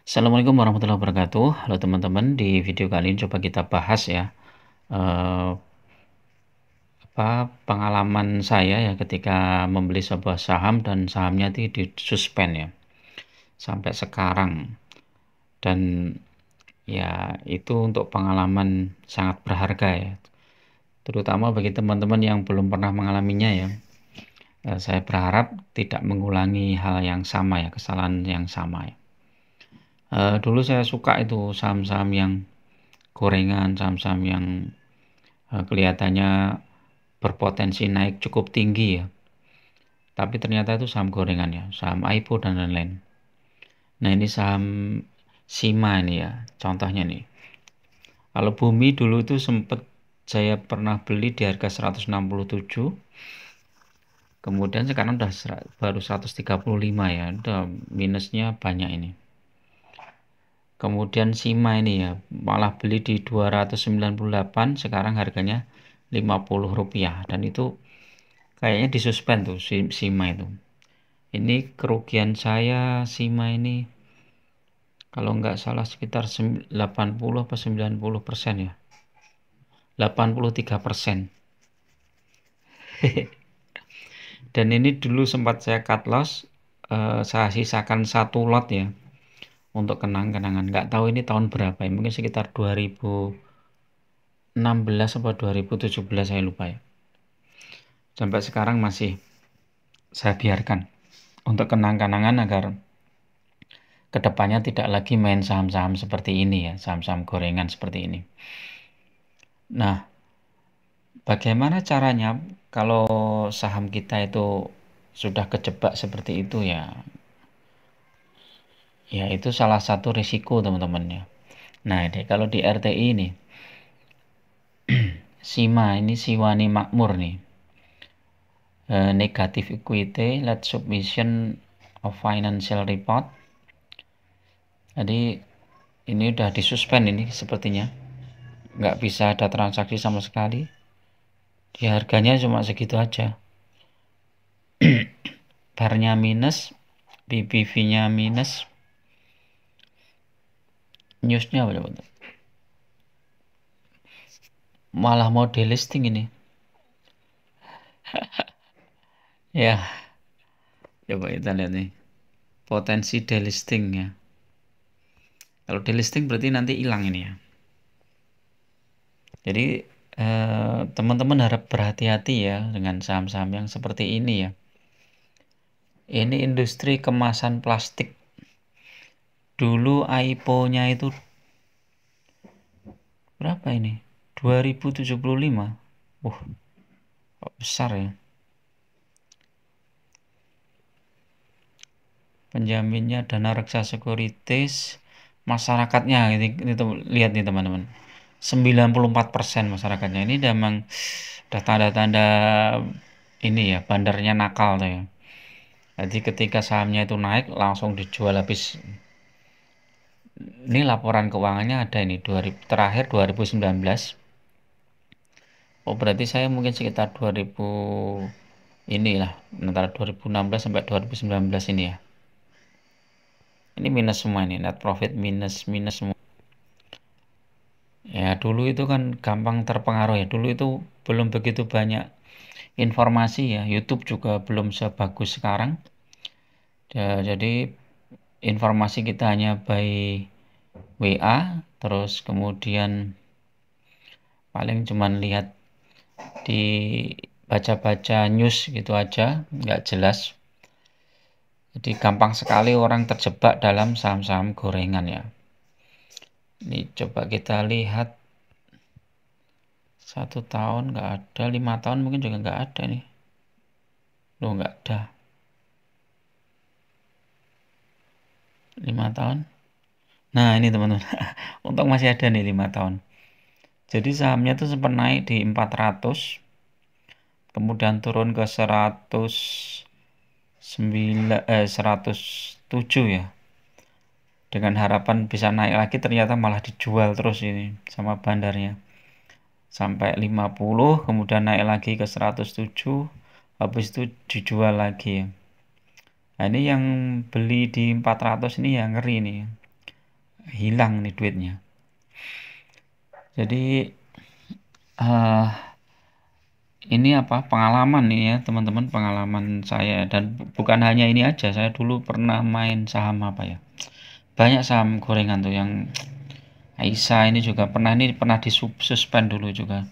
Assalamualaikum warahmatullahi wabarakatuh. Halo teman-teman, di video kali ini coba kita bahas ya eh, apa pengalaman saya ya ketika membeli sebuah saham dan sahamnya itu di suspend ya sampai sekarang. Dan ya itu untuk pengalaman sangat berharga ya. Terutama bagi teman-teman yang belum pernah mengalaminya ya. Eh, saya berharap tidak mengulangi hal yang sama ya, kesalahan yang sama ya uh, dulu saya suka itu saham-saham yang gorengan saham-saham yang uh, kelihatannya berpotensi naik cukup tinggi ya tapi ternyata itu saham gorengan ya saham IPO dan lain-lain nah ini saham Sima ini ya contohnya nih kalau bumi dulu itu sempat saya pernah beli di harga 167 kemudian sekarang udah baru 135 ya udah minusnya banyak ini kemudian Sima ini ya malah beli di 298 sekarang harganya 50 rupiah dan itu kayaknya disuspend tuh Sima itu ini kerugian saya Sima ini kalau nggak salah sekitar 80 atau 90 persen ya 83 persen dan ini dulu sempat saya cut loss eh, saya sisakan satu lot ya untuk kenang-kenangan nggak tahu ini tahun berapa ya mungkin sekitar 2016 atau 2017 saya lupa ya sampai sekarang masih saya biarkan untuk kenang-kenangan agar kedepannya tidak lagi main saham-saham seperti ini ya saham-saham gorengan seperti ini nah bagaimana caranya kalau saham kita itu sudah kejebak seperti itu ya ya itu salah satu risiko teman ya nah ini kalau di RTI ini SIMA ini Siwani Makmur nih e, negatif equity let submission of financial report jadi ini udah disuspend ini sepertinya nggak bisa ada transaksi sama sekali di harganya cuma segitu aja barnya minus BBV nya minus newsnya apa coba malah mau delisting ini ya coba kita lihat nih potensi delisting ya kalau delisting berarti nanti hilang ini ya jadi eh, teman-teman eh, harap berhati-hati ya dengan saham-saham yang seperti ini ya ini industri kemasan plastik dulu IPO-nya itu berapa ini? 2075. uh besar ya. Penjaminnya Dana Reksa Sekuritis masyarakatnya ini tuh lihat nih teman-teman. 94% masyarakatnya ini memang udah tanda-tanda ini ya bandarnya nakal tuh ya. Jadi ketika sahamnya itu naik langsung dijual habis ini laporan keuangannya ada ini 2000, terakhir 2019 oh berarti saya mungkin sekitar 2000 inilah antara 2016 sampai 2019 ini ya ini minus semua ini net profit minus minus semua ya dulu itu kan gampang terpengaruh ya dulu itu belum begitu banyak informasi ya YouTube juga belum sebagus sekarang ya, jadi informasi kita hanya by WA terus kemudian paling cuman lihat di baca-baca news gitu aja nggak jelas jadi gampang sekali orang terjebak dalam saham-saham gorengan ya ini coba kita lihat satu tahun nggak ada lima tahun mungkin juga nggak ada nih Lo nggak ada lima tahun nah ini teman-teman untuk masih ada nih lima tahun jadi sahamnya tuh sempat naik di 400 kemudian turun ke 100 9, eh, 107 ya dengan harapan bisa naik lagi ternyata malah dijual terus ini sama bandarnya sampai 50 kemudian naik lagi ke 107 habis itu dijual lagi ya nah ini yang beli di 400 ini yang ngeri nih hilang nih duitnya jadi uh, ini apa pengalaman nih ya teman-teman pengalaman saya dan bukan hanya ini aja saya dulu pernah main saham apa ya banyak saham gorengan tuh yang Aisyah ini juga pernah ini pernah disuspend dulu juga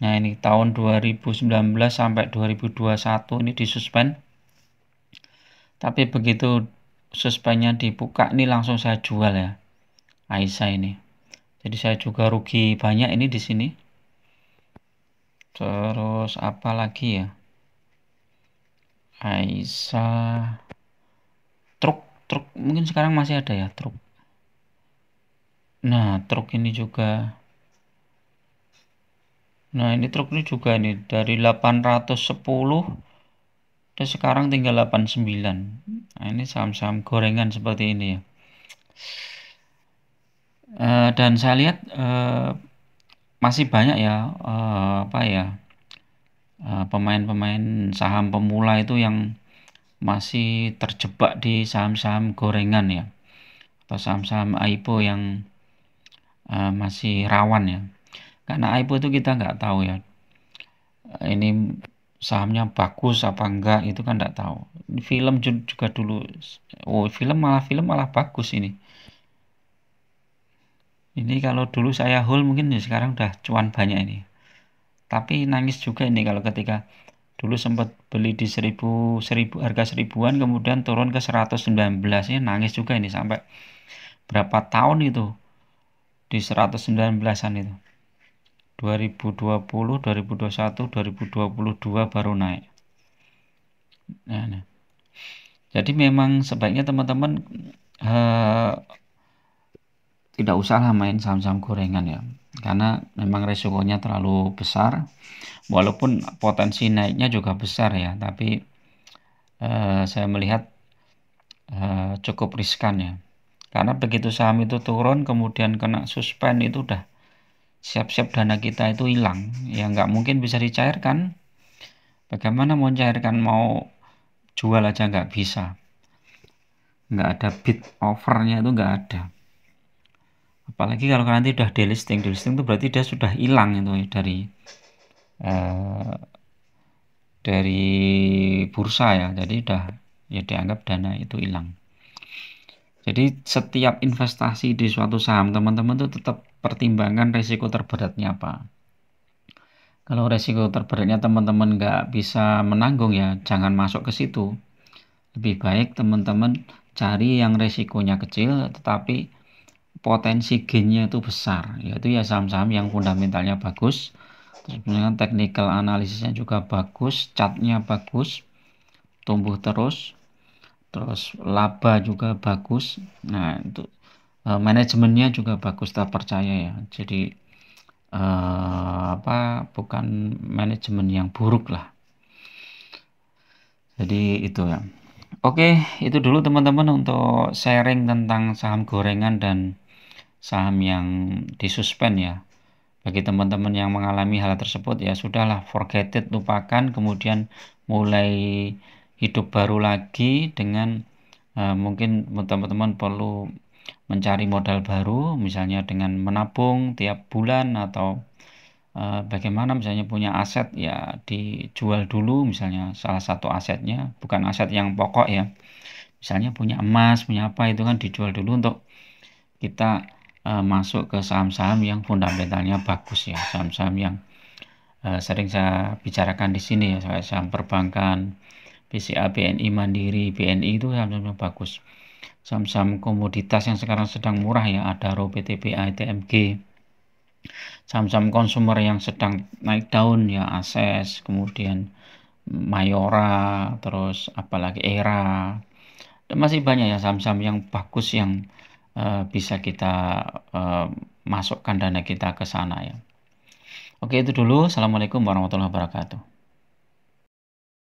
nah ini tahun 2019 sampai 2021 ini disuspend tapi begitu suspennya dibuka ini langsung saya jual ya. Aisyah ini. Jadi saya juga rugi banyak ini di sini. Terus apa lagi ya? Aisyah truk truk mungkin sekarang masih ada ya truk. Nah, truk ini juga Nah, ini truk ini juga nih dari 810 dan sekarang tinggal 89 nah, ini saham-saham gorengan seperti ini ya uh, dan saya lihat uh, masih banyak ya uh, apa ya pemain-pemain uh, saham pemula itu yang masih terjebak di saham-saham gorengan ya atau saham-saham IPO yang uh, masih rawan ya karena IPO itu kita nggak tahu ya ini sahamnya bagus apa enggak itu kan enggak tahu film juga dulu oh film malah film malah bagus ini ini kalau dulu saya hold mungkin ya sekarang udah cuan banyak ini tapi nangis juga ini kalau ketika dulu sempat beli di seribu seribu harga seribuan kemudian turun ke 119 ini nangis juga ini sampai berapa tahun itu di 119an itu 2020, 2021, 2022 baru naik. Nah, nah. Jadi memang sebaiknya teman-teman uh, tidak usahlah main saham-saham gorengan ya karena memang resikonya terlalu besar walaupun potensi naiknya juga besar ya tapi eh, saya melihat eh, cukup riskan ya karena begitu saham itu turun kemudian kena suspend itu udah siap-siap dana kita itu hilang ya nggak mungkin bisa dicairkan bagaimana mau cairkan mau jual aja nggak bisa nggak ada bid offernya itu nggak ada apalagi kalau nanti udah delisting delisting itu berarti dia sudah hilang itu dari uh, dari bursa ya jadi udah ya dianggap dana itu hilang jadi setiap investasi di suatu saham teman-teman itu tetap pertimbangkan risiko terberatnya apa. Kalau risiko terberatnya teman-teman nggak bisa menanggung ya, jangan masuk ke situ. Lebih baik teman-teman cari yang risikonya kecil tetapi potensi gainnya itu besar, yaitu ya saham-saham yang fundamentalnya bagus, terus dengan technical analisisnya juga bagus, catnya bagus, tumbuh terus, terus laba juga bagus. Nah, itu uh, manajemennya juga bagus tak percaya ya jadi uh, apa bukan manajemen yang buruk lah jadi itu ya Oke, itu dulu teman-teman untuk sharing tentang saham gorengan dan saham yang disuspend ya. Bagi teman-teman yang mengalami hal tersebut ya sudahlah forget it, lupakan kemudian mulai hidup baru lagi dengan uh, mungkin teman-teman perlu mencari modal baru misalnya dengan menabung tiap bulan atau e, bagaimana misalnya punya aset ya dijual dulu misalnya salah satu asetnya bukan aset yang pokok ya misalnya punya emas punya apa itu kan dijual dulu untuk kita e, masuk ke saham-saham yang fundamentalnya bagus ya saham-saham yang e, sering saya bicarakan di sini ya saham perbankan BCA BNI Mandiri BNI itu saham-saham bagus saham-saham komoditas yang sekarang sedang murah ya ada RO PTBA ITMG saham-saham konsumer yang sedang naik daun ya ASES kemudian Mayora terus apalagi ERA dan masih banyak ya saham-saham yang bagus yang uh, bisa kita uh, masukkan dana kita ke sana ya oke itu dulu assalamualaikum warahmatullahi wabarakatuh